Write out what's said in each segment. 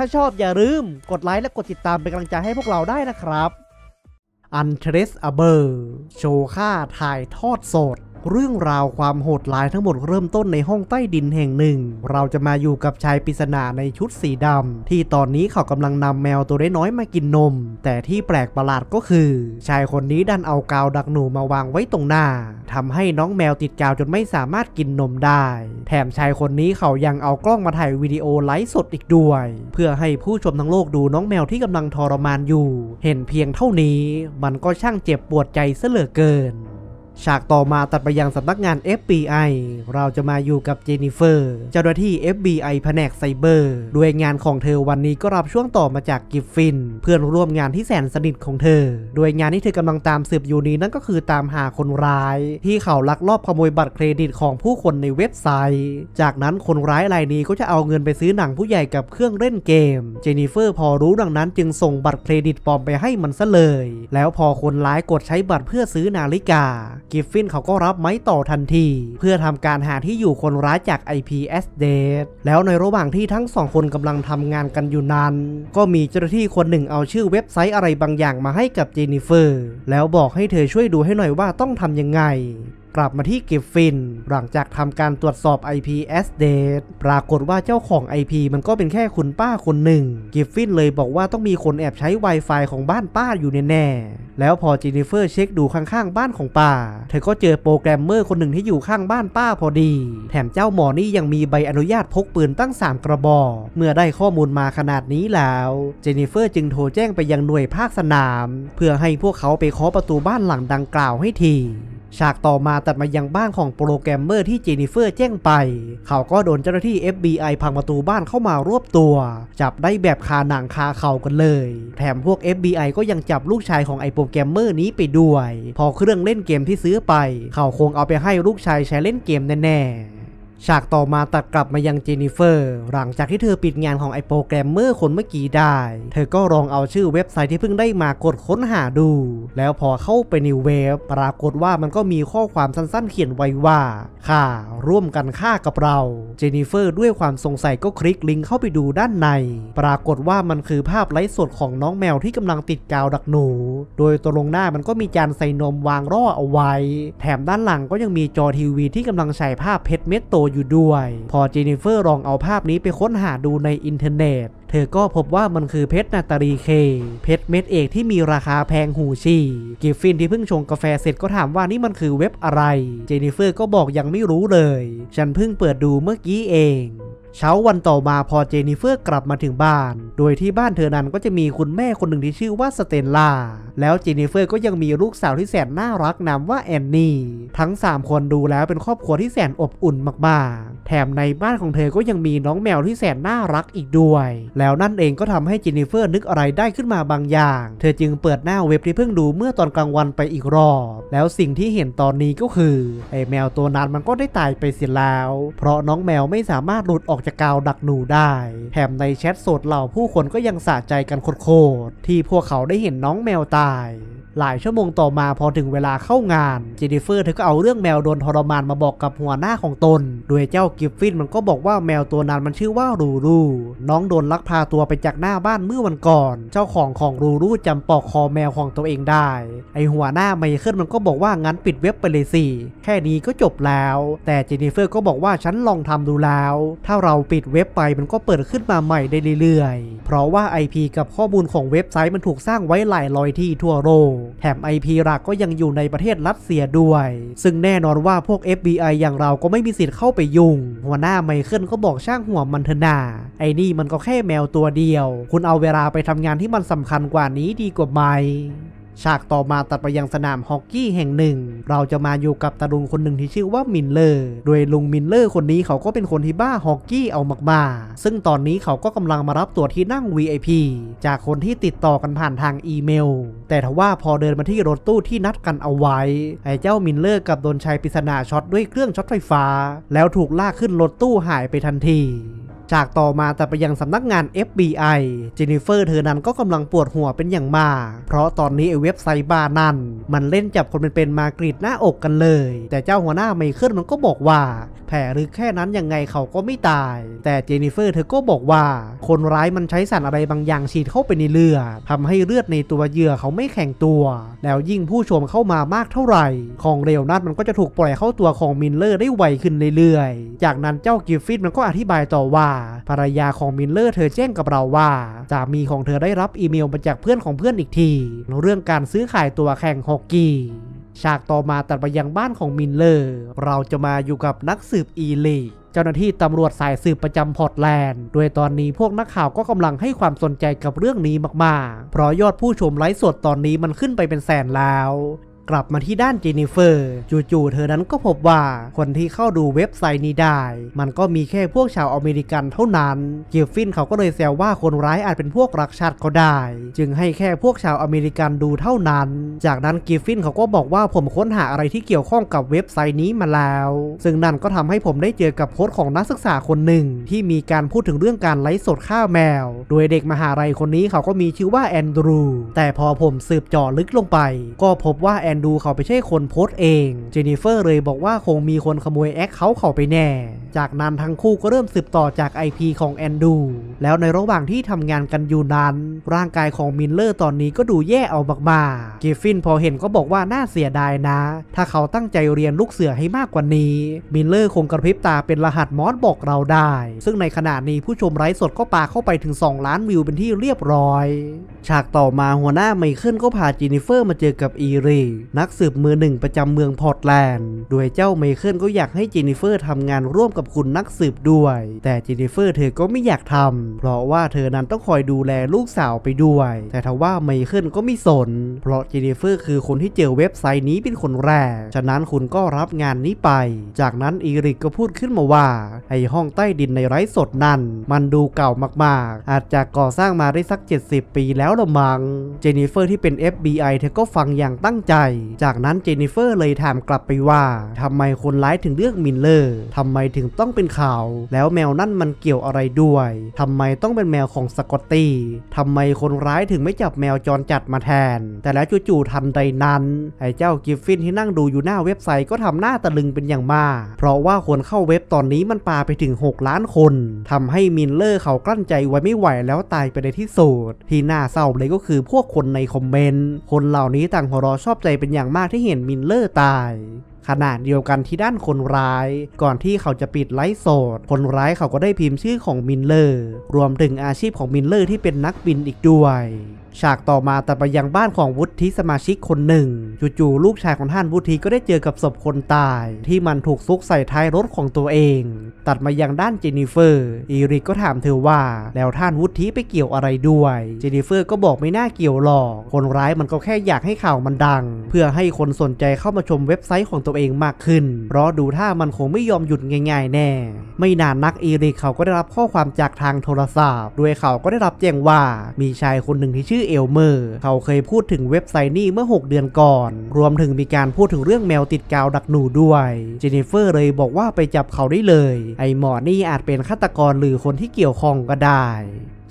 ถ้าชอบอย่าลืม กดไลค์ และกดติดตาม เป็นกำลังใจให้พวกเราได้นะครับ อันเทรสอเบอร์ โชว์ค่า ถ่ายทอดสดเรื่องราวความโหดร้ายทั้งหมดเริ่มต้นในห้องใต้ดินแห่งหนึ่ง เราจะมาอยู่กับชายปริศนาในชุดสีดำ ที่ตอนนี้เขากำลังนำแมวตัวน้อยมากินนม แต่ที่แปลกประหลาดก็คือ ชายคนนี้ดันเอากาวดักหนูมาวางไว้ตรงหน้า ทำให้น้องแมวติดกาวจนไม่สามารถกินนมได้ แถมชายคนนี้เขายังเอากล้องมาถ่ายวิดีโอไลฟ์สดอีกด้วย เพื่อให้ผู้ชมทั้งโลกดูน้องแมวที่กำลังทรมานอยู่ เห็นเพียงเท่านี้ มันก็ช่างเจ็บปวดใจเสลือเกินฉากต่อมาตัดไปยังสำนักงาน FBI เราจะมาอยู่กับเจนิเฟอร์ เจ้าหน้าที่ FBI แผนกไซเบอร์ด้วยงานของเธอวันนี้ก็รับช่วงต่อมาจากกิฟฟิน เพื่อนร่วมงานที่แสนสนิทของเธอ ด้วยงานที่เธอกำลังตามสืบอยู่นี้นั่นก็คือตามหาคนร้ายที่เขาลักลอบขโมยบัตรเครดิตของผู้คนในเว็บไซต์ จากนั้นคนร้ายรายนี้ก็จะเอาเงินไปซื้อหนังผู้ใหญ่กับเครื่องเล่นเกม เจนิเฟอร์พอรู้ดังนั้นจึงส่งบัตรเครดิตปลอมไปให้มันซะเลย แล้วพอคนร้ายกดใช้บัตรเพื่อซื้อนาฬิกากิฟฟินเขาก็รับไม้ต่อทันที เพื่อทำการหาที่อยู่คนร้ายจาก IP s d a t แล้วในระหว่างที่ทั้งสองคนกำลังทำงานกันอยู่นั้นก็มีเจ้าหน้าที่คนหนึ่งเอาชื่อเว็บไซต์อะไรบางอย่างมาให้กับเจนิเฟอร์ แล้วบอกให้เธอช่วยดูให้หน่อยว่าต้องทำยังไงกลับมาที่กิฟฟิน หลังจากทำการตรวจสอบ IP a s d a t e ปรากฏว่าเจ้าของ IP มันก็เป็นแค่คุณป้าคนหนึ่งกิฟฟินเลยบอกว่าต้องมีคนแอบใช้ Wi-Fi ของบ้านป้าอยู่แน่่แล้วพอจีนิเฟอร์เช็คดูข้างๆบ้านของป้า เธอก็เจอโปรแกรมเมอร์คนหนึ่งที่อยู่ข้างบ้านป้าพอดี แถมเจ้าหมอนี่ยังมีใบอนุญาตพกปืนตั้ง3กระบอก เมื่อได้ข้อมูลมาขนาดนี้แล้วเจนิเฟอร์จึงโทรแจ้งไปยังหน่วยภาคสนาม เพื่อให้พวกเขาไปเคาะประตูบ้านหลังดังกล่าวให้ทีฉากต่อมาตัดมายังบ้านของโปรแกรมเมอร์ที่เจนิเฟอร์แจ้งไป เขาก็โดนเจ้าหน้าที่ FBI พังประตูบ้านเข้ามารวบตัว จับได้แบบคาหนังคาเข่ากันเลย แถมพวก FBI ก็ยังจับลูกชายของไอโปรแกรมเมอร์นี้ไปด้วย พอเครื่องเล่นเกมที่ซื้อไป เขาคงเอาไปให้ลูกชายใช้เล่นเกมแน่ฉากต่อมาตัดกลับมายังเจนิเฟอร์ หลังจากที่เธอปิดงานของไอโปรแกรมเมอร์คนเมื่อกี้ได้ เธอก็ลองเอาชื่อเว็บไซต์ที่เพิ่งได้มา กดค้นหาดู แล้วพอเข้าไปในเว็บ ปรากฏว่ามันก็มีข้อความสั้นๆเขียนไว้ว่า ค่ะร่วมกันฆ่ากับเรา เจนิเฟอร์ ด้วยความสงสัยก็คลิกลิงก์เข้าไปดูด้านใน ปรากฏว่ามันคือภาพไลฟ์สดของน้องแมวที่กำลังติดกาวดักหนู โดยตัวลงหน้ามันก็มีจานใส่นมวางร่อเอาไว้ แถมด้านหลังก็ยังมีจอทีวีที่กำลังฉายภาพเพชรเม็ดโตอยู่ด้วย พอเจนิเฟอร์ลองเอาภาพนี้ไปค้นหาดูในอินเทอร์เน็ต เธอก็พบว่ามันคือเพชรนาตารีเค เพชรเม็ดเอกที่มีราคาแพงหูชี กิฟฟินที่เพิ่งชงกาแฟเสร็จก็ถามว่านี่มันคือเว็บอะไรเจนิเฟอร์ก็บอกยังไม่รู้เลย ฉันเพิ่งเปิดดูเมื่อกี้เองเช้าวันต่อมาพอเจนิเฟอร์กลับมาถึงบ้าน โดยที่บ้านเธอนั้นก็จะมีคุณแม่คนหนึ่งที่ชื่อว่าสเตนล่า แล้วเจนิเฟอร์ก็ยังมีลูกสาวที่แสนน่ารักนามว่าแอนนี่ ทั้ง 3 คนดูแล้วเป็นครอบครัวที่แสนอบอุ่นมาก ๆ แถมในบ้านของเธอก็ยังมีน้องแมวที่แสนน่ารักอีกด้วย แล้วนั่นเองก็ทำให้เจนิเฟอร์นึกอะไรได้ขึ้นมาบางอย่าง เธอจึงเปิดหน้าเว็บที่เพิ่งดูเมื่อตอนกลางวันไปอีกรอบ แล้วสิ่งที่เห็นตอนนี้ก็คือไอแมวตัวนั้นมันก็ได้ตายไปเสียแล้ว เพราะน้องแมวไม่สามารถหลุดออกจะกาวดักหนูได้แถมในแชทสดเหล่าผู้คนก็ยังสะใจกันโคตรที่พวกเขาได้เห็นน้องแมวตายหลายชั่วโมงต่อมาพอถึงเวลาเข้างานเจนิเฟอร์เธอก็เอาเรื่องแมวโดนทรมานมาบอกกับหัวหน้าของตน โดยเจ้ากิฟฟินมันก็บอกว่าแมวตัวนั้นมันชื่อว่ารูรูน้องโดนลักพาตัวไปจากหน้าบ้านเมื่อวันก่อน เจ้าของของรูรูจำปอกคอแมวของตัวเองได้ไอหัวหน้าไมเคิลมันก็บอกว่างั้นปิดเว็บไปเลยสิแค่นี้ก็จบแล้ว แต่เจนิเฟอร์ก็บอกว่าฉันลองทำดูแล้ว ถ้าเราปิดเว็บไปมันก็เปิดขึ้นมาใหม่ได้เรื่อย ๆเพราะว่า IP กับข้อมูลของเว็บไซต์มันถูกสร้างไว้หลายร้อยที่ทั่วโลกแถม IP หลักก็ยังอยู่ในประเทศรัสเซียด้วย ซึ่งแน่นอนว่าพวก FBI อย่างเราก็ไม่มีสิทธิ์เข้าไปยุ่ง หัวหน้าไมเคิลก็บอกช่างหัวมันเถนา ไอ้นี่มันก็แค่แมวตัวเดียว คุณเอาเวลาไปทำงานที่มันสำคัญกว่านี้ดีกว่าไหมฉากต่อมาตัดไปยังสนามฮอกกี้แห่งหนึ่ง เราจะมาอยู่กับตาลุงคนหนึ่งที่ชื่อว่ามินเลอร์ โดยลุงมินเลอร์คนนี้เขาก็เป็นคนที่บ้าฮอกกี้เอามากๆ ซึ่งตอนนี้เขาก็กำลังมารับตัวที่นั่ง VIP จากคนที่ติดต่อกันผ่านทางอีเมล แต่ทว่าพอเดินมาที่รถตู้ที่นัดกันเอาไว้ ไอ้เจ้ามินเลอร์กับโดนชายปริศนาช็อตด้วยเครื่องช็อตไฟฟ้า แล้วถูกลากขึ้นรถตู้หายไปทันทีจากต่อมาแต่ไปยังสำนักงาน FBI เจนิเฟอร์เธอนั้นก็กำลังปวดหัวเป็นอย่างมาก เพราะตอนนี้ไอเว็บไซต์บ้านันมันเล่นจับคนเป็นเป็นมากรีดหน้าอกกันเลย แต่เจ้าหัวหน้าไมเคิลมันก็บอกว่าแผลหรือแค่นั้นยังไงเขาก็ไม่ตาย แต่เจนิเฟอร์เธอก็บอกว่า คนร้ายมันใช้สารอะไรบางอย่างฉีดเข้าไปในเลือดทำให้เลือดในตัวเหยื่อเขาไม่แข็งตัว แล้วยิ่งผู้ชมเข้ามามากเท่าไหร่ของเร็วนัดมันก็จะถูกปล่อยเข้าตัวของมินเลอร์ได้ไวขึ้นเรื่อยๆจากนั้นเจ้ากิฟฟิตมันก็อธิบายต่อว่าภรรยาของมิลเลอร์เธอแจ้งกับเราว่าสามีของเธอได้รับอีเมลมาจากเพื่อนของเพื่อนอีกที เรื่องการซื้อขายตัวแข่งฮอกกี้ฉากต่อมาตัดไปยังบ้านของมินเลอร์ เราจะมาอยู่กับนักสืบอีลีเจ้าหน้าที่ตำรวจสายสืบประจำพอร์ตแลนด์ โดยตอนนี้พวกนักข่าวก็กำลังให้ความสนใจกับเรื่องนี้มากๆ เพราะยอดผู้ชมไลฟ์สดตอนนี้มันขึ้นไปเป็นแสนแล้วกลับมาที่ด้านเจนิเฟอร์จู่ๆเธอนั้นก็พบว่าคนที่เข้าดูเว็บไซต์นี้ได้ มันก็มีแค่พวกชาวอเมริกันเท่านั้นกิฟฟินเขาก็เลยแซวว่าคนร้ายอาจเป็นพวกรักชาติก็ได้จึงให้แค่พวกชาวอเมริกันดูเท่านั้น จากนั้นกิฟฟินเขาก็บอกว่าผมค้นหาอะไรที่เกี่ยวข้องกับเว็บไซต์นี้มาแล้ว ซึ่งนั่นก็ทำให้ผมได้เจอกับโพสต์ของนักศึกษาคนหนึ่ง ที่มีการพูดถึงเรื่องการไลฟ์สดฆ่าแมว โดยเด็กมหาลัยคนนี้เขาก็มีชื่อว่าแอนดรูแต่พอผมสืบจ่อลึกลงไป ก็พบว่าแอนดูเขาไปใช่คนโพสเอง เจนิเฟอร์เลยบอกว่าคงมีคนขโมยแอคเขาเขาไปแน่ จากนั้นทั้งคู่ก็เริ่มสืบต่อจาก IP ของแอนดูแล้วในระหว่างที่ทำงานกันอยู่นั้น ร่างกายของมินเลอร์ตอนนี้ก็ดูแย่เอามากกิฟฟินพอเห็นก็บอกว่าน่าเสียดายนะ ถ้าเขาตั้งใจเรียนลูกเสือให้มากกว่านี้ มินเลอร์คงกระพริบตาเป็นรหัสมอสบอกเราได้ ซึ่งในขณะนี้ผู้ชมไร้สดก็ปาเข้าไปถึง 2 ล้านวิวเป็นที่เรียบร้อย ฉากต่อมาหัวหน้าไมเคิลก็พาจนิเฟอร์มาเจอกับอีรินักสืบมือหนึ่งประจำเมืองพอร์ตแลนด์โดยเจ้าเมเคิลก็อยากให้เจนิเฟอร์ทำงานร่วมกับคุณนักสืบด้วย แต่เจนิเฟอร์เธอก็ไม่อยากทำ เพราะว่าเธอนั้นต้องคอยดูแลลูกสาวไปด้วย แต่ทว่าเมเคิลก็ไม่สน เพราะเจนิเฟอร์คือคนที่เจอเว็บไซต์นี้เป็นคนแรก ฉะนั้นคุณก็รับงานนี้ไป จากนั้นอีริกก็พูดขึ้นมาว่า ไอห้องใต้ดินในไร้สดนั้น มันดูเก่ามากๆ อาจจะก่อสร้างมาได้สัก 70 ปีแล้วละมัง้งเจนิเฟอร์ที่เป็น FBI เธอก็ฟังอย่างตั้งใจจากนั้นเจนนิเฟอร์เลยถามกลับไปว่าทำไมคนร้ายถึงเลือกมินเลอร์ทำไมถึงต้องเป็นเขาแล้วแมวนั่นมันเกี่ยวอะไรด้วยทำไมต้องเป็นแมวของสกอตตี้ทำไมคนร้ายถึงไม่จับแมวจรจัดมาแทน แต่แล้วจู่ๆทันใดนั้นไอ้เจ้ากิฟฟินที่นั่งดูอยู่หน้าเว็บไซต์ก็ทำหน้าตะลึงเป็นอย่างมาก เพราะว่าคนเข้าเว็บตอนนี้มันปาไปถึง 6 ล้านคนทำให้มินเลอร์เขากลั้นใจไว้ไม่ไหวแล้วตายไปในที่สุดที่น่าเศร้าเลยก็คือพวกคนในคอมเมนต์คนเหล่านี้ต่างหัวเราะชอบใจเป็นอย่างมากที่เห็นมินเลอร์ตายขณะเดียวกันที่ด้านคนร้าย ก่อนที่เขาจะปิดไลฟ์สดคนร้ายเขาก็ได้พิมพ์ชื่อของมินเลอร์ รวมถึงอาชีพของมินเลอร์ที่เป็นนักบินอีกด้วยฉากต่อมาแต่ไปยังบ้านของวุฒิสมาชิกคนหนึ่งจู่ๆลูกชายของท่านวุฒิก็ได้เจอกับศพคนตาย ที่มันถูกซุกใส่ท้ายรถของตัวเองตัดมายังด้านเจนิเฟอร์อีริกก็ถามเธอว่าแล้วท่านวุฒิไปเกี่ยวอะไรด้วยเจนิเฟอร์ก็บอกไม่น่าเกี่ยวหรอกคนร้ายมันก็แค่อยากให้ข่าวมันดัง เพื่อให้คนสนใจเข้ามาชมเว็บไซต์ของตัวเองมากขึ้น เพราะดูท่ามันคงไม่ยอมหยุดง่าย ๆ แน่ ไม่นานนักอีริกเขาก็ได้รับข้อความจากทางโทรศัพท์โดยเขาก็ได้รับแจ้งว่ามีชายคนหนึ่งที่ชื่อื่อเอลเมอร์เขาเคยพูดถึงเว็บไซต์นี้เมื่อ 6 เดือนก่อน รวมถึงมีการพูดถึงเรื่องแมวติดกาวดักหนูด้วย เจเนฟเฟอร์เลยบอกว่าไปจับเขาได้เลย ไอหมอนี่อาจเป็นฆาตกรหรือคนที่เกี่ยวข้องก็ได้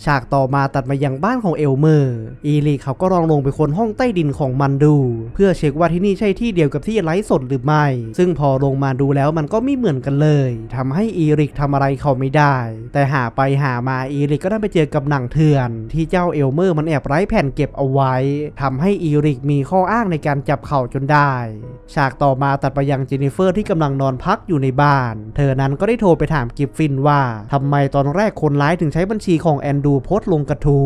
ฉากต่อมาตัดมายังบ้านของเอลเมอร์ อีลีเขาก็ลองลงไปค้นห้องใต้ดินของมันดู เพื่อเช็คว่าที่นี่ใช่ที่เดียวกับที่ไลฟ์สดหรือไม่ ซึ่งพอลงมาดูแล้วมันก็ไม่เหมือนกันเลย ทำให้อีริกทำอะไรเขาไม่ได้ แต่หาไปหามาอีริกก็ได้ไปเจอกับหนังเถื่อน ที่เจ้าเอลเมอร์มันแอบไร้แผ่นเก็บเอาไว้ ทำให้อีริกมีข้ออ้างในการจับเข่าจนได้ ฉากต่อมาตัดไปยังเจนิเฟอร์ที่กำลังนอนพักอยู่ในบ้าน เธอนั้นก็ได้โทรไปถามกิฟฟินว่า ทำไมตอนแรกคนร้ายถึงใช้บัญชีของแอนดดูโพสลงกระทู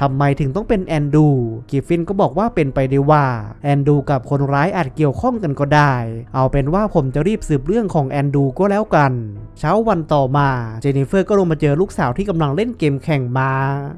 ทำไมถึงต้องเป็นแอนดู กิฟฟินก็บอกว่าเป็นไปได้ว่า แอนดูกับคนร้ายอาจเกี่ยวข้องกันก็ได้ เอาเป็นว่าผมจะรีบสืบเรื่องของแอนดูก็แล้วกัน เช้าวันต่อมาเจนนิเฟอร์ก็ลงมาเจอลูกสาวที่กำลังเล่นเกมแข่งมา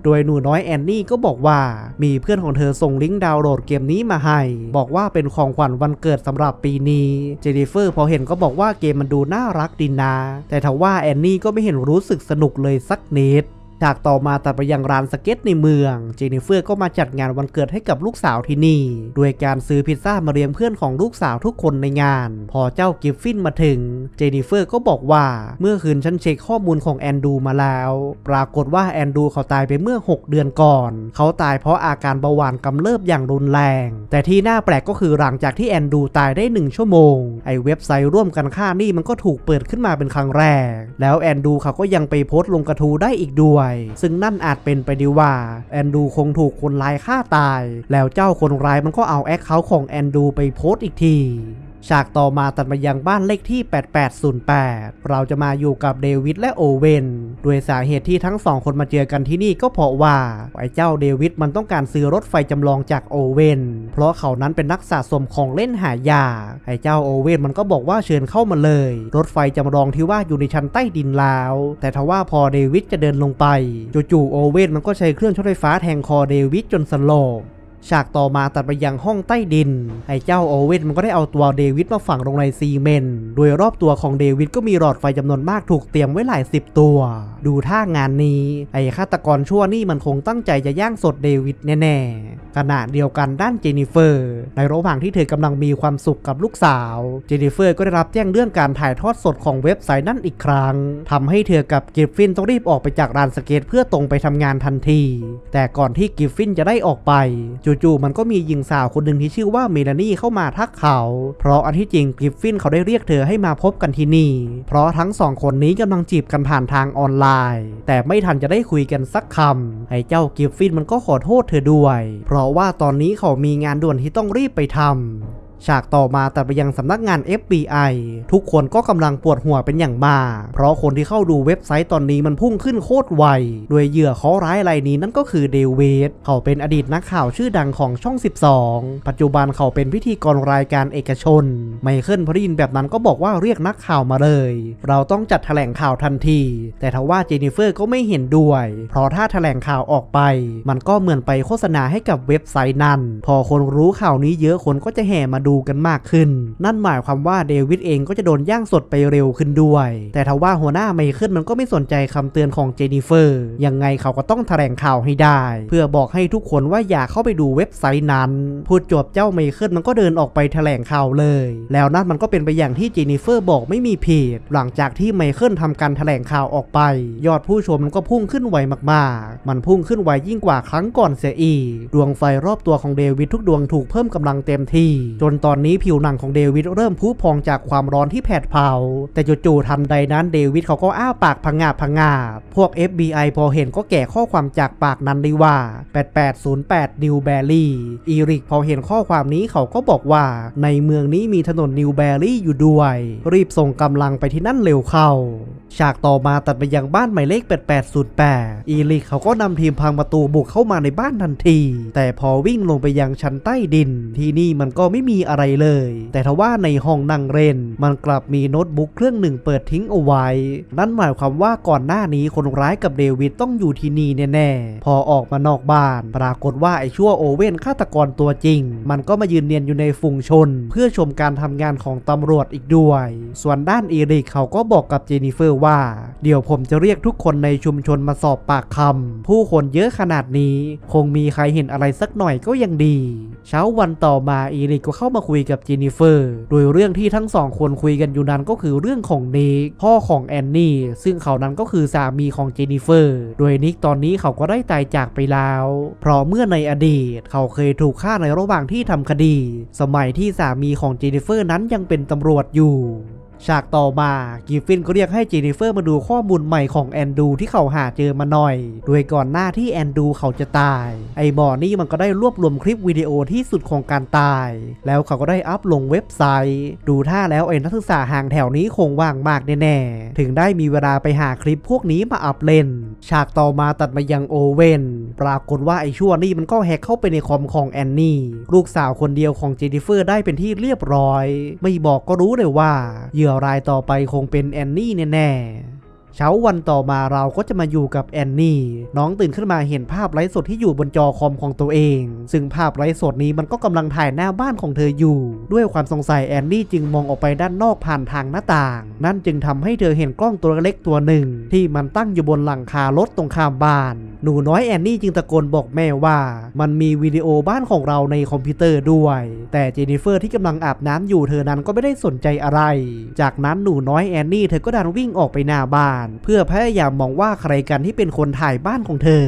โดยหนูน้อยแอนนี่ก็บอกว่ามีเพื่อนของเธอส่งลิงก์ดาวน์โหลดเกมนี้มาให้ บอกว่าเป็นของขวัญวันเกิดสำหรับปีนี้ เจนนิเฟอร์พอเห็นก็บอกว่าเกมมันดูน่ารักดีนะแต่ทว่าแอนนี่ก็ไม่เห็นรู้สึกสนุกเลยสักนิดจากต่อมาตัดไปยังร้านสเก็ตในเมืองเจนิเฟอร์ก็มาจัดงานวันเกิดให้กับลูกสาวที่นี่โดยการซื้อพิซซ่ามาเลี้ยงเพื่อนของลูกสาวทุกคนในงาน พอเจ้ากิฟฟินมาถึงเจนิเฟอร์ก็บอกว่าเมื่อคืนฉันเช็คข้อมูลของแอนดูมาแล้วปรากฏว่าแอนดูเขาตายไปเมื่อ 6 เดือนก่อน เขาตายเพราะอาการเบาหวานกำเริบอย่างรุนแรง แต่ที่น่าแปลกก็คือหลังจากที่แอนดูตายได้ 1 ชั่วโมงไอ้เว็บไซต์ร่วมกันฆ่านี่มันก็ถูกเปิดขึ้นมาเป็นครั้งแรก แล้วแอนดูเขาก็ยังไปโพสต์ลงกระทูได้อีกด้วยซึ่งนั่นอาจเป็นไปได้ว่า แอนดูคงถูกคนร้ายฆ่าตาย แล้วเจ้าคนร้ายมันก็เอาแอคเคาท์ของแอนดูไปโพสต์อีกทีฉากต่อมาตัดมายังบ้านเลขที่ 8808 เราจะมาอยู่กับเดวิดและโอเวนโดยสาเหตุที่ทั้งสองคนมาเจอกันที่นี่ก็เพราะว่าไอ้เจ้าเดวิดมันต้องการซื้อรถไฟจำลองจากโอเวน เพราะเขานั้นเป็นนักสะสมของเล่นหายาไอ้เจ้าโอเวนมันก็บอกว่าเชิญเข้ามาเลย รถไฟจำลองที่ว่าอยู่ในชั้นใต้ดินแล้ว แต่ทว่าพอเดวิดจะเดินลงไป จู่ๆโอเวนมันก็ใช้เครื่องช็อตไฟฟ้าแทงคอเดวิดจนสลบฉากต่อมาตัดไปยังห้องใต้ดิน ไอ้เจ้าโอเวนมันก็ได้เอาตัวเดวิดมาฝังลงในซีเมนต์โดยรอบตัวของเดวิดก็มีหลอดไฟจำนวนมากถูกเตรียมไว้หลายสิบตัว ดูท่างานนี้ ไอ้ฆาตกรชั่วนี่มันคงตั้งใจจะย่างสดเดวิดแน่ๆขณะเดียวกันด้านเจนิเฟอร์ ในระหว่างที่เธอกำลังมีความสุขกับลูกสาวเจนิเฟอร์ก็ได้รับแจ้งเรื่องการถ่ายทอดสดของเว็บไซต์นั่นอีกครั้ง ทำให้เธอกับกิฟฟินต้องรีบออกไปจากลานสเกตเพื่อตรงไปทำงานทันที แต่ก่อนที่กิฟฟินจะได้ออกไปจจู่ๆมันก็มีหญิงสาวคนหนึ่งที่ชื่อว่าเมลานี่เข้ามาทักเขา เพราะอันที่จริงกริฟฟินเขาได้เรียกเธอให้มาพบกันที่นี่ เพราะทั้งสองคนนี้กำลังจีบกันผ่านทางออนไลน์ แต่ไม่ทันจะได้คุยกันสักคำไอ้เจ้ากริฟฟินมันก็ขอโทษเธอด้วย เพราะว่าตอนนี้เขามีงานด่วนที่ต้องรีบไปทำฉากต่อมาแต่ไปยังสำนักงาน FBI ทุกคนก็กำลังปวดหัวเป็นอย่างมากเพราะคนที่เข้าดูเว็บไซต์ตอนนี้มันพุ่งขึ้นโคตรไวโดยเหยื่อเคาร้ายรายนี้นั่นก็คือเดวิดเขาเป็นอดีตนักข่าวชื่อดังของช่อง 12 ปัจจุบันเขาเป็นพิธีกรรายการเอกชน ไมเคิลพอได้ยินแบบนั้นก็บอกว่าเรียกนักข่าวมาเลย เราต้องจัดแถลงข่าวทันที แต่ทว่าเจนิเฟอร์ก็ไม่เห็นด้วย เพราะถ้าแถลงข่าวออกไป มันก็เหมือนไปโฆษณาให้กับเว็บไซต์นั้น พอคนรู้ข่าวนี้เยอะคนก็จะแห่มาดููกันมากขึ้น นั่นหมายความว่าเดวิดเองก็จะโดนย่างสดไปเร็วขึ้นด้วย แต่ทว่าหัวหน้าไมเคิลมันก็ไม่สนใจคำเตือนของเจนิเฟอร์ ยังไงเขาก็ต้องแถลงข่าวให้ได้ เพื่อบอกให้ทุกคนว่าอย่าเข้าไปดูเว็บไซต์นั้น พูดจบเจ้าไมเคิลมันก็เดินออกไปแถลงข่าวเลย แล้วนั่นมันก็เป็นไปอย่างที่เจนิเฟอร์บอกไม่มีผิดหลังจากที่ไมเคิลทำการแถลงข่าวออกไป ยอดผู้ชมมันก็พุ่งขึ้นไวมากๆ มันพุ่งขึ้นไวยิ่งกว่าครั้งก่อนเสียอีก ดวงไฟรอบตัวของเดวิดทุกดวงถูกเพิ่มกำลังเต็มที่ จนตอนนี้ผิวหนังของเดวิดเริ่มพุพองจากความร้อนที่แผดเผา แต่จู่ๆทันใดนั้นเดวิดเขาก็อ้าปากพังงาพังงาพวก FBI พอเห็นก็แก่ข้อความจากปากนั้นได้ว่า 8808นิวแบลลี่ อีริกพอเห็นข้อความนี้เขาก็บอกว่า ในเมืองนี้มีถนนนิวแบลลี่อยู่ด้วย รีบส่งกำลังไปที่นั่นเร็วเข้า ฉากต่อมาตัดไปยังบ้านหมายเลข8808 อีริกเขาก็นำทีมพังประตูบุกเข้ามาในบ้านทันที แต่พอวิ่งลงไปยังชั้นใต้ดิน ที่นี่มันก็ไม่มีอะไรเลย แต่ทว่าในห้องนั่งเล่นมันกลับมีโน้ตบุ๊ก เครื่องหนึ่งเปิดทิ้งเอาไว้ นั่นหมายความว่าก่อนหน้านี้คนร้ายกับเดวิดต้องอยู่ที่นี่แน่ๆพอออกมานอกบ้าน ปรากฏว่า ไอ้ชั่วโอเว่นฆาตกรตัวจริง มันก็มายืนเนียนอยู่ในฝูงชนเพื่อชมการทำงานของตำรวจอีกด้วย ส่วนด้านเอริกเขาก็บอกกับเจนิเฟอร์ว่า เดี๋ยวผมจะเรียกทุกคนในชุมชนมาสอบปากคำผู้คนเยอะขนาดนี้ คงมีใครเห็นอะไรสักหน่อยก็ยังดี เช้าวันต่อมาเอริกก็เข้ามาคุยกับเจนิเฟอร์โดยเรื่องที่ทั้งสองคนคุยกันอยู่นั้นก็คือเรื่องของนิกพ่อของแอนนี่ซึ่งเขานั้นก็คือสามีของเจนิเฟอร์ โดยนิกตอนนี้เขาก็ได้ตายจากไปแล้วเพราะเมื่อในอดีตเขาเคยถูกฆ่าในระหว่างที่ทำคดี สมัยที่สามีของเจนิเฟอร์นั้นยังเป็นตำรวจอยู่ฉากต่อมากิฟฟินก็เรียกให้เจนิเฟอร์มาดูข้อมูลใหม่ของแอนดูที่เขาหาเจอมาหน่อย โดยก่อนหน้าที่แอนดูเขาจะตายไอบอนี่มันก็ได้รวบรวมคลิป วิดีโอที่สุดของการตาย แล้วเขาก็ได้อัพลงเว็บไซต์ ดูท่าแล้วไอ้นักศึกษาห่างแถวนี้คงว่างมากแน่ๆถึงได้มีเวลาไปหาคลิปพวกนี้มาอัพเล่นฉากต่อมาตัดมายังโอเวนปรากฏว่าไอชั่วนี่มันก็แฮกเข้าไปในคอมของแอนนี่ลูกสาวคนเดียวของเจนิเฟอร์ได้เป็นที่เรียบร้อย ไม่บอกก็รู้เลยว่าเหยื่ออรายต่อไปคงเป็นแอนนี่แน่เช้าวันต่อมาเราก็จะมาอยู่กับแอนนี่น้องตื่นขึ้นมาเห็นภาพไร้สดที่อยู่บนจอคอมของตัวเอง ซึ่งภาพไร้สดนี้มันก็กำลังถ่ายหน้าบ้านของเธออยู่ ด้วยความสงสัยแอนนี่จึงมองออกไปด้านนอกผ่านทางหน้าต่างนั่นจึงทำให้เธอเห็นกล้องตัวเล็กตัวหนึ่ง ที่มันตั้งอยู่บนหลังคารถตรงข้ามบ้านหนูน้อยแอนนี่จึงตะโกนบอกแม่ว่า มันมีวิดีโอบ้านของเราในคอมพิวเตอร์ด้วย แต่เจนิเฟอร์ที่กำลังอาบน้ำอยู่เธอนั้นก็ไม่ได้สนใจอะไรจากนั้นหนูน้อยแอนนี่เธอก็ดันวิ่งออกไปหน้าบ้านเพื่อพยายามมองว่าใครกันที่เป็นคนถ่ายบ้านของเธอ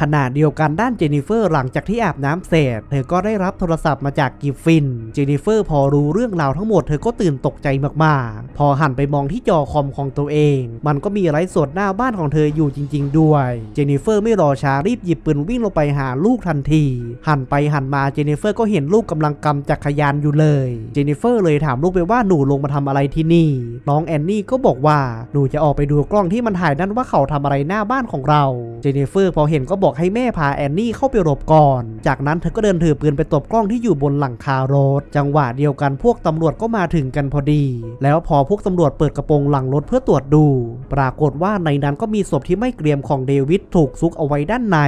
ขณะเดียวกันด้านเจนนิเฟอร์หลังจากที่อาบน้ำเสร็จเธอก็ได้รับโทรศัพท์มาจากกิฟฟินเจนนิเฟอร์พอรู้เรื่องราวทั้งหมดเธอก็ตื่นตกใจมากๆ พอหันไปมองที่จอคอมของตัวเอง มันก็มีไร้สดหน้าบ้านของเธออยู่จริงๆด้วยเจนนิเฟอร์ไม่รอช้า รีบหยิบปืนวิ่งลงไปหาลูกทันที หันไปหันมาเจนนิเฟอร์ก็เห็นลูกกำลังกำจักรยานอยู่เลยเจนนิเฟอร์เลยถามลูกไปว่าหนูลงมาทำอะไรที่นี่น้องแอนนี่ก็บอกว่าหนูจะออกไปดูกล้องที่มันถ่ายนั่นว่าเขาทำอะไรหน้าบ้านของเราเจนนิเฟอร์พอเห็นก็บอกบอกให้แม่พาแอนนี่ เข้าไปหลบก่อน จากนั้น เธอก็เดินถือปืนไปตบกล้องที่อยู่บนหลังคารถ จังหวะเดียวกันพวก ตำรวจก็มาถึงกันพอดี แล้วพอพวก ตำรวจเปิดกระโปรงหลังรถเพื่อตรวจดู ปรากฏว่าในนั้นก็มีศพที่ไม่ เกรียม ของเดวิดถูกซุกเอาไว้ด้านใน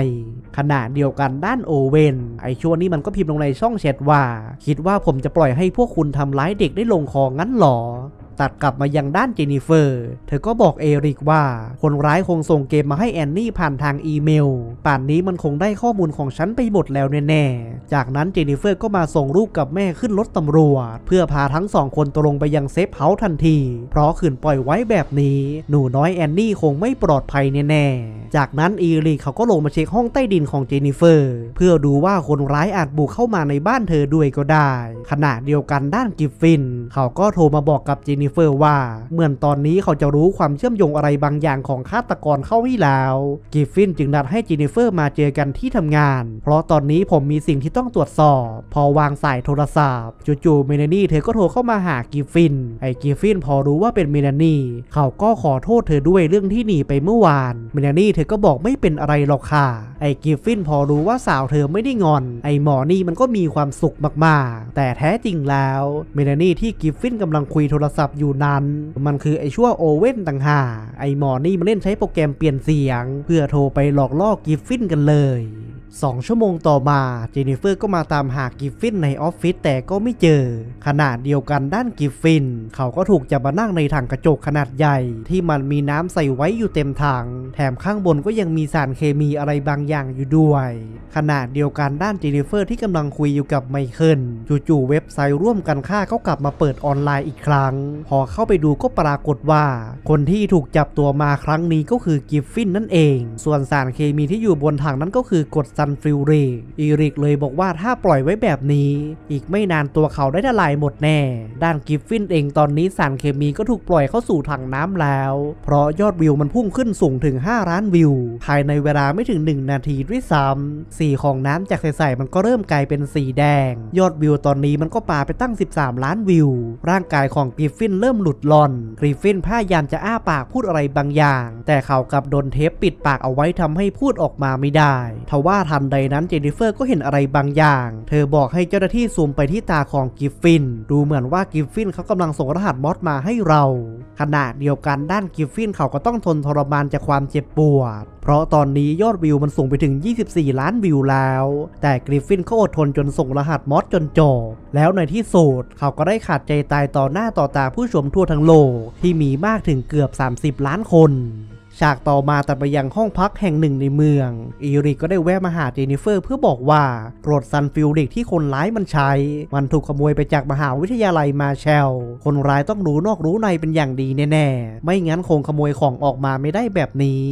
ขณะเดียวกันด้านโอเวนไอชัวนี่มันก็พิมพ์ลงในช่องแชทว่า คิดว่าผมจะปล่อยให้พวกคุณทำร้ายเด็กได้ลงคองั้นหรอตัดกลับมายังด้านเจนิเฟอร์ เธอก็บอกเอริกว่าคนร้ายคงส่งเกมมาให้แอนนี่ผ่านทางอีเมล ป่านนี้มันคงได้ข้อมูลของฉันไปหมดแล้วแน่ ๆ จากนั้นเจนิเฟอร์ก็มาส่งรูปกับแม่ขึ้นรถตำรวจ เพื่อพาทั้งสองคนตรงไปยังเซฟเฮาส์ทันที เพราะขืนปล่อยไว้แบบนี้ หนูน้อยแอนนี่คงไม่ปลอดภัยแน่ๆจากนั้นเอริกเขาก็ลงมาเช็คห้องใต้ดินของเจนิเฟอร์เพื่อดูว่าคนร้ายอาจบุกเข้ามาในบ้านเธอด้วยก็ได้ ขณะเดียวกันด้านกิฟฟิน เขาก็โทรมาบอกกับเจนิเฟอร์ว่า เหมือนตอนนี้เขาจะรู้ความเชื่อมโยงอะไรบางอย่างของฆาตกรเข้าวิแล้วกิฟฟินจึงนัดให้เจนิเฟอร์มาเจอกันที่ทำงานเพราะตอนนี้ผมมีสิ่งที่ต้องตรวจสอบ พอวางสายโทรศัพท์จู่ๆเมเนนี่เธอก็โทรเข้ามาหากิฟฟิน ไอ้กิฟฟิน พอรู้ว่าเป็นเมเนนี่เขาก็ขอโทษเธอด้วยเรื่องที่หนีไปเมื่อวานเมเนนี่เธอก็บอกไม่เป็นอะไรหรอกค่ะ ไอ้กิฟฟินพอรู้ว่าสาวเธอไม่ได้งอน ไอ้หมอนี่มันก็มีความสุขมากๆ แต่แท้จริงแล้วเมเนนี่ที่กิฟฟินกำลังคุยโทรศัพท์ับยู่นันมันคือไอชั่วโอเว่นต่างหากไอหมอนี่มาเล่นใช้โปรแกรมเปลี่ยนเสียง เพื่อโทรไปหลอกล่อกิฟฟินกันเลย2 ชั่วโมงต่อมาเจนนิเฟอร์ก็มาตามหากิฟฟินในออฟฟิศแต่ก็ไม่เจอ ขนาดเดียวกันด้านกิฟฟินเขาก็ถูกจับมานั่งในถังกระจกขนาดใหญ่ ที่มันมีน้ำใส่ไว้อยู่เต็มถังแถมข้างบนก็ยังมีสารเคมีอะไรบางอย่างอยู่ด้วย ขนาดเดียวกันด้านเจนนิเฟอร์ที่กำลังคุยอยู่กับไมเคิลจู่ๆเว็บไซต์ร่วมกันฆ่าก็กลับมาเปิดออนไลน์อีกครั้ง พอเข้าไปดูก็ปรากฏว่า คนที่ถูกจับตัวมาครั้งนี้ก็คือกิฟฟินนั่นเองส่วนสารเคมีที่อยู่บนถังนั้นก็คือกรดซันฟิวรีกอีริกเลยบอกว่าถ้าปล่อยไว้แบบนี้ อีกไม่นานตัวเขาได้ละลายหมดแน่ ด้านกิฟฟินเองตอนนี้สารเคมีก็ถูกปล่อยเข้าสู่ถังน้ำแล้ว เพราะยอดวิวมันพุ่งขึ้นสูงถึง5ล้านวิว ภายในเวลาไม่ถึง 1 นาทีด้วยซ้ำสีของน้ำจากใสๆมันก็เริ่มกลายเป็นสีแดง ยอดวิวตอนนี้มันก็ปาไปตั้ง 13 ล้านวิว ร่างกายของกิฟฟินเริ่มหลุดลอนกิฟฟินพยายามจะอ้าปากพูดอะไรบางอย่าง แต่เขากับโดนเทปปิดปากเอาไว้ทำให้พูดออกมาไม่ได้ ทว่าทันใดนั้นเจนนิเฟอร์ก็เห็นอะไรบางอย่าง เธอบอกให้เจ้าหน้าที่ซูมไปที่ตาของกิฟฟิน ดูเหมือนว่ากิฟฟินเขากำลังส่งรหัสมอสมาให้เรา ขณะเดียวกันด้านกิฟฟินเขาก็ต้องทนทรมานจากความเจ็บปวด เพราะตอนนี้ยอดวิวมันสูงไปถึง 24 ล้านวิวแล้ว แต่กิฟฟินเขาอดทนจนส่งรหัสมอสจนจบ แล้วในที่สุดเขาก็ได้ขาดใจตายต่อหน้าต่อตาผู้ชมทั่วทั้งโลกที่มีมากถึงเกือบ 30 ล้านคนฉากต่อมา ตัดไปยังห้องพักแห่งหนึ่งในเมือง อีริกก็ได้แวะมา หาเจนิเฟอร์ เพื่อบอกว่ารถซันฟิลดิกที่คนร้ายมันใช้ มันถูกขโมยไปจากมหาวิทยาลัยมาเชล คนร้าย ต้องรู้นอกรู้ในเป็นอย่างดีแน่ๆ ไม่งั้นคงขโมยของออกมาไม่ได้แบบนี้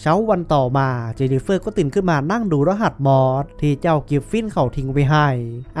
เช้าวันต่อมาเจนิเฟอร์ก็ตื่นขึ้นมานั่งดูรหัสมอสที่เจ้ากิฟฟินเขาทิ้งไว้ให้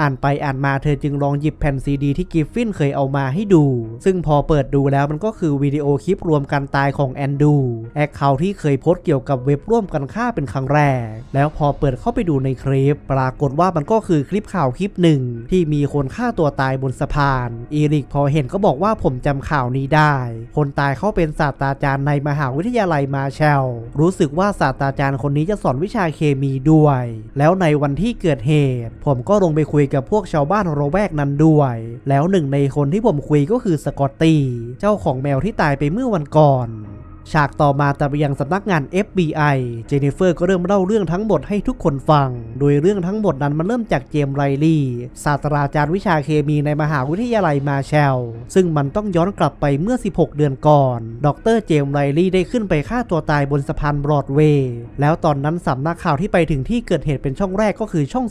อ่านไปอ่านมาเธอจึงลองหยิบแผ่นซีดี ที่กิฟฟินเคยเอามาให้ดู ซึ่งพอเปิดดูแล้วมันก็คือวิดีโอคลิปรวมการตายของแอนดูแคเคาท์ที่เคยโพสต์เกี่ยวกับเว็บร่วมกันฆ่าเป็นครั้งแรก แล้วพอเปิดเข้าไปดูในคลิป ปรากฏว่ามันก็คือคลิปข่าวคลิปหนึ่งที่มีคนฆ่าตัวตายบนสะพาน อีริกพอเห็นก็บอกว่าผมจำข่าวนี้ได้ คนตายเขาเป็นศาสตราจารย์ในมหาวิทยาลัยมาเชล รู้สึกว่าศาสตราจารย์คนนี้จะสอนวิชาเคมีด้วย แล้วในวันที่เกิดเหตุ ผมก็ลงไปคุยกับพวกชาวบ้านระแวกนั้นด้วย แล้วหนึ่งในคนที่ผมคุยก็คือสกอตตี้เจ้าของแมวที่ตายไปเมื่อวันก่อนฉากต่อมาแต่ไปยังสำนักงาน FBI เจเนฟเฟอร์ก็เริ่มเล่าเรื่องทั้งหมดให้ทุกคนฟังโดยเรื่องทั้งหมดนั้นมันเริ่มจากเจมไรลี่ศาสตราจารย์วิชาเคมีในมหาวิทยาลัยมาแชล ซึ่งมันต้องย้อนกลับไปเมื่อ 16 เดือนก่อนดออกเตร์เจมไรลี่ได้ขึ้นไปฆ่าตัวตายบนสะพานบรอดเวย์ แล้วตอนนั้นสำนักข่าวที่ไปถึงที่เกิดเหตุเป็นช่องแรกก็คือช่อง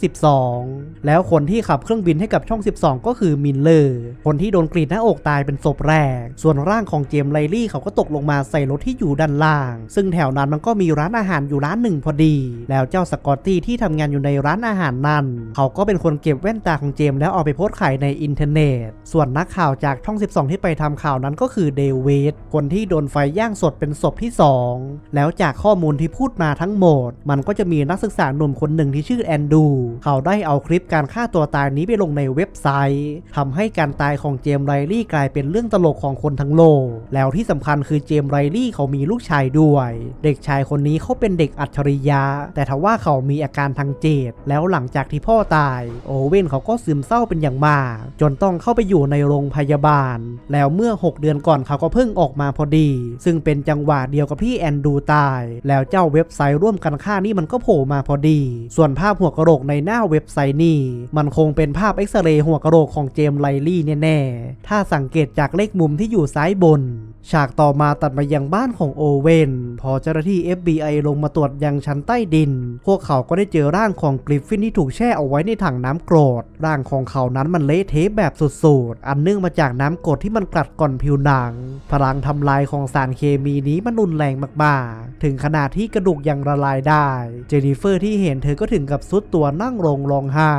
12 แล้วคนที่ขับเครื่องบินให้กับช่อง 12 ก็คือมินเลอร์คนที่โดนกรีดหน้าอกตายเป็นศพแรกส่วนร่างของเจมไรลี่เขาก็ตกลงมาใส่รถที่อยู่ด้านล่าง ซึ่งแถวนั้นมันก็มีร้านอาหารอยู่ร้านหนึ่งพอดี แล้วเจ้าสกอตตี้ที่ทำงานอยู่ในร้านอาหารนั้น เขาก็เป็นคนเก็บแว่นตาของเจมแล้วเอาไปโพสต์ขายในอินเทอร์เน็ต ส่วนนักข่าวจากช่อง 12 ที่ไปทำข่าวนั้นก็คือเดวิดคนที่โดนไฟย่างสดเป็นศพที่ 2 แล้วจากข้อมูลที่พูดมาทั้งหมด มันก็จะมีนักศึกษาหนุ่มคนหนึ่งที่ชื่อแอนดู เขาได้เอาคลิปการฆ่าตัวตายนี้ไปลงในเว็บไซต์ ทำให้การตายของเจมไรลี่กลายเป็นเรื่องตลกของคนทั้งโลก แล้วที่สำคัญคือเจมไรลี่เขามีลูกชายด้วย เด็กชายคนนี้เขาเป็นเด็กอัจฉริยะ แต่ทว่าเขามีอาการทางจิตแล้วหลังจากที่พ่อตาย โอเว่นเขาก็ซึมเศร้าเป็นอย่างมาก จนต้องเข้าไปอยู่ในโรงพยาบาล แล้วเมื่อ 6 เดือนก่อนเขาก็เพิ่งออกมาพอดี ซึ่งเป็นจังหวะเดียวกับที่แอนดูตาย แล้วเจ้าเว็บไซต์ร่วมกันฆ่านี่มันก็โผล่มาพอดี ส่วนภาพหัวกระโหลกในหน้าเว็บไซต์นี่มันคงเป็นภาพเอ็กซเรย์หัวกระโหลกของเจมส์ไลลี่แน่ๆ ถ้าสังเกตจากเลขมุมที่อยู่ซ้ายบนฉากต่อมาตัดมายังบ้านของโอเวน พอเจ้าหน้าที่ FBI ลงมาตรวจยังชั้นใต้ดิน พวกเขาก็ได้เจอร่างของกริฟฟินที่ถูกแช่เอาไว้ในถังน้ำกรดร่างของเขานั้นมันเละเทะแบบสุดๆอันเนื่องมาจากน้ำกรดที่มันกัดก่อนผิวหนังพลังทำลายของสารเคมีนี้มันรุนแรงมากๆถึงขนาดที่กระดูกยังละลายได้เจนิเฟอร์ที่เห็นเธอก็ถึงกับซุดตัวนั่งลงร้องไห้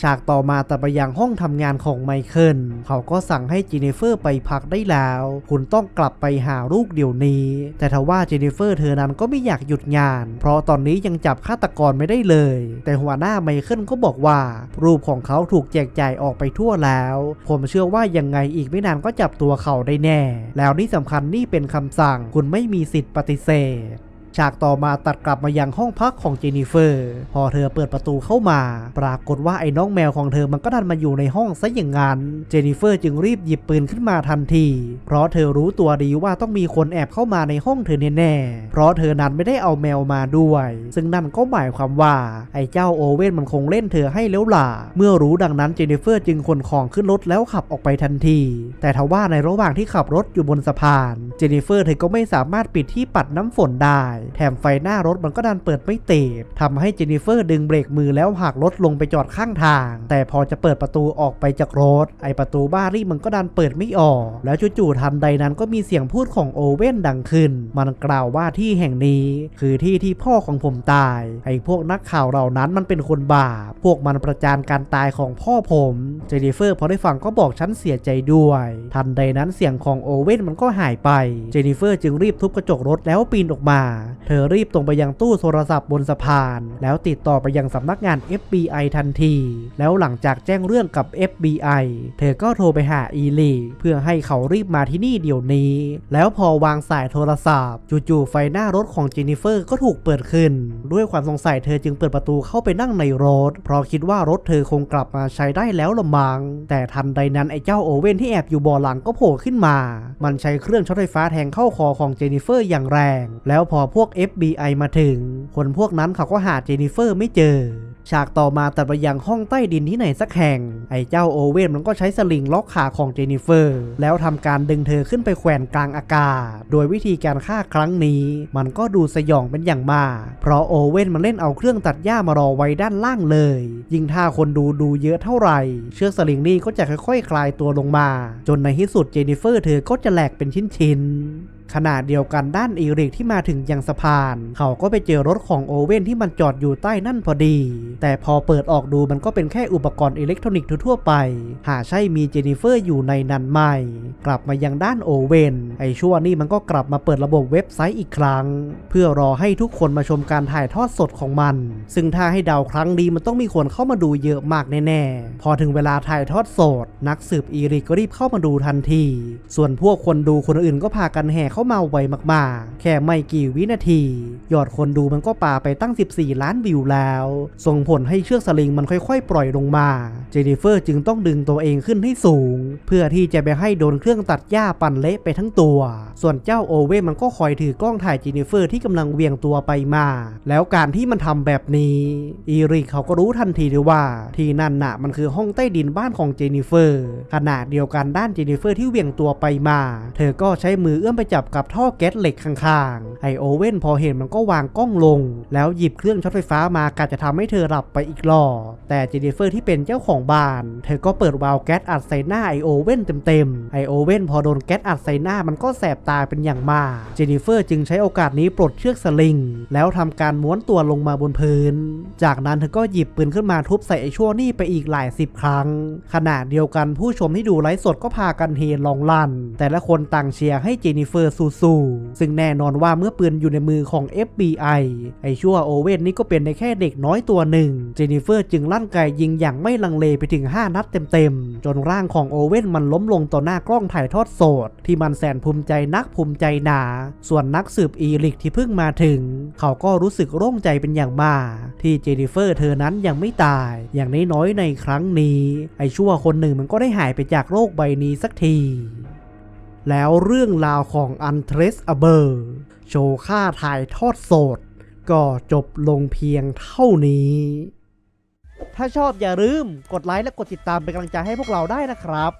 ฉากต่อมาตัดไปยังห้องทำงานของไมเคิลเขาก็สั่งให้เจนิเฟอร์ไปพักได้แล้วคุณต้องกลับไปหาลูกเดี๋ยวนี้ แต่ทว่าเจนนิเฟอร์เธอนั้นก็ไม่อยากหยุดงาน เพราะตอนนี้ยังจับฆาตกรไม่ได้เลย แต่หัวหน้าไมเคิลก็บอกว่า รูปของเขาถูกแจกจ่ายออกไปทั่วแล้ว ผมเชื่อว่ายังไงอีกไม่นานก็จับตัวเขาได้แน่ แล้วนี่สำคัญนี่เป็นคำสั่งคุณไม่มีสิทธิ์ปฏิเสธฉากต่อมาตัดกลับมายังห้องพักของเจนิเฟอร์ พอเธอเปิดประตูเข้ามา ปรากฏว่าไอ้น้องแมวของเธอมันก็ดันมาอยู่ในห้องซะอย่างนั้น เจนิเฟอร์จึงรีบหยิบปืนขึ้นมาทันที เพราะเธอรู้ตัวดีว่าต้องมีคนแอบเข้ามาในห้องเธอแน่ๆเพราะเธอนั้นไม่ได้เอาแมวมาด้วย ซึ่งนั่นก็หมายความว่า ไอ้เจ้าโอเว่นมันคงเล่นเธอให้แล้วล่ะ เมื่อรู้ดังนั้นเจนิเฟอร์จึงขนของขึ้นรถแล้วขับออกไปทันที แต่ทว่าในระหว่างที่ขับรถอยู่บนสะพาน เจนิเฟอร์เธอก็ไม่สามารถปิดที่ปัดน้ำฝนได้แถมไฟหน้ารถมันก็ดันเปิดไม่ติดทำให้เจนิเฟอร์ดึงเบรกมือแล้วหักรถลงไปจอดข้างทาง แต่พอจะเปิดประตูออกไปจากรถ ไอประตูบ้ารี่มันก็ดันเปิดไม่ออกแล้วจู่ๆทันใดนั้นก็มีเสียงพูดของโอเว่นดังขึ้น มันกล่าวว่าที่แห่งนี้คือที่ที่พ่อของผมตายไอพวกนักข่าวเหล่านั้นมันเป็นคนบาปพวกมันประจานการตายของพ่อผมเจนิเฟอร์พอได้ฟังก็บอกฉันเสียใจด้วย ทันใดนั้นเสียงของโอเว่นมันก็หายไปเจนิเฟอร์จึงรีบทุบกระจกรถแล้วปีนออกมาเธอรีบตรงไปยังตู้โทรศัพท์บนสะพาน แล้วติดต่อไปยังสำนักงาน FBI ทันที แล้วหลังจากแจ้งเรื่องกับ FBI เธอก็โทรไปหาอีลีเพื่อให้เขารีบมาที่นี่เดี๋ยวนี้ แล้วพอวางสายโทรศัพท์ จู่ๆไฟหน้ารถของเจนนิเฟอร์ก็ถูกเปิดขึ้น ด้วยความสงสัยเธอจึงเปิดประตูเข้าไปนั่งในรถ เพราะคิดว่ารถเธอคงกลับมาใช้ได้แล้วละมังแต่ทันใดนั้นไอ้เจ้าโอเว่นที่แอบอยู่บ่อหลังก็โผล่ขึ้นมา มันใช้เครื่องช็อตไฟฟ้าแทงเข้าคอของเจนนิเฟอร์อย่างแรงแล้วพอพวก FBI มาถึง คนพวกนั้นเขาก็หาเจนิเฟอร์ไม่เจอฉากต่อมาตัดไปยังห้องใต้ดินที่ไหนสักแห่ง ไอ้เจ้าโอเว่นมันก็ใช้สลิงล็อกขาของเจนิเฟอร์ แล้วทำการดึงเธอขึ้นไปแขวนกลางอากาศ โดยวิธีการฆ่าครั้งนี้ มันก็ดูสยองเป็นอย่างมากเพราะโอเว่นมันเล่นเอาเครื่องตัดหญ้ามารอไว้ด้านล่างเลย ยิ่งถ้าคนดูดูเยอะเท่าไหร่ เชือกสลิงนี่ก็จะค่อย ๆ คลายตัวลงมา จนในที่สุดเจนิเฟอร์เธอก็จะแหลกเป็นชิ้นๆขณะเดียวกันด้านอีริกที่มาถึงยังสะพานเขาก็ไปเจอรถของโอเว่นที่มันจอดอยู่ใต้นั่นพอดี แต่พอเปิดออกดูมันก็เป็นแค่อุปกรณ์อิเล็กทรอนิกส์ทั่วไป หาใช่มีเจนิเฟอร์อยู่ในนั้นไหมกลับมายังด้านโอเว่นไอชั่วนี่มันก็กลับมาเปิดระบบเว็บไซต์อีกครั้ง เพื่อรอให้ทุกคนมาชมการถ่ายทอดสดของมัน ซึ่งถ้าให้เดาครั้งดี มันต้องมีคนเข้ามาดูเยอะมากแน่ๆพอถึงเวลาถ่ายทอดสด นักสืบอีริกก็รีบเข้ามาดูทันที ส่วนพวกคนดูคนอื่นก็พากันแห่เขามาไวมากๆแค่ไม่กี่วินาที ยอดคนดูมันก็ป่าไปตั้ง 14 ล้าน วิวแล้ว ส่งผลให้เชือกสลิงมันค่อยๆปล่อยลงมาเจนนิเฟอร์จึงต้องดึงตัวเองขึ้นให้สูง เพื่อที่จะไปให้โดนเครื่องตัดหญ้าปั่นเละไปทั้งตัว ส่วนเจ้าโอเว่มันก็คอยถือกล้องถ่ายเจนนิเฟอร์ที่กำลังเวียงตัวไปมา แล้วการที่มันทำแบบนี้ อีริกเขาก็รู้ทันทีเลยว่า ที่นั่นน่ะมันคือห้องใต้ดินบ้านของเจนนิเฟอร์ขณะเดียวกันด้านเจนนิเฟอร์ที่เวียงตัวไปมา เธอก็ใช้มือเอื้อมไปจับกับท่อแก๊สเหล็กข้างๆ ไอโอเว่นพอเห็นมันก็วางกล้องลง แล้วหยิบเครื่องช็อตไฟฟ้ามากะจะทำให้เธอหลับไปอีกรอบแต่เจเนเฟอร์ที่เป็นเจ้าของบ้าน เธอก็เปิดวาล์วแก๊สอัดใส่หน้าไอโอเว่นเต็มๆ ไอโอเว่นพอโดนแก๊สอัดใส่หน้ามันก็แสบตาเป็นอย่างมากเจเนเฟอร์จึงใช้โอกาสนี้ปลดเชือกสลิง แล้วทำการม้วนตัวลงมาบนพื้น จากนั้นเธอก็หยิบปืนขึ้นมาทุบใส่ไอชั่วนี่ไปอีกหลายสิบครั้งขณะเดียวกันผู้ชมที่ดูไลฟ์สดก็พากันเฮลองลันแต่ละคนต่างเชียร์ให้เจเนเฟอร์ซูซๆซึ่งแน่นอนว่าเมื่อปืนอยู่ในมือของ FBI ไอชั่วโอเว่นนี่ก็เป็นในแค่เด็กน้อยตัวหนึ่ง เจนิเฟอร์จึงลั่นไกยิงอย่างไม่ลังเลไปถึง 5 นัดเต็มๆ จนร่างของโอเว่นมันล้มลงต่อหน้ากล้องถ่ายทอดสด ที่มันแสนภูมิใจนักภูมิใจหนา ส่วนนักสืบอีริกที่เพิ่งมาถึง เขาก็รู้สึกโล่งใจเป็นอย่างมากที่เจนิเฟอร์เธอนั้นยังไม่ตาย อย่างน้อยๆ ในครั้งนี้ ไอชั่วคนหนึ่งมันก็ได้หายไปจากโลกใบนี้สักทีแล้วเรื่องราวของอันเทรสอเบอร์โชว์ค่าถ่ายทอดสด ก็จบลงเพียงเท่านี้ ถ้าชอบอย่าลืมกดไลค์และกดติดตามเป็นกำลังใจให้พวกเราได้นะครับ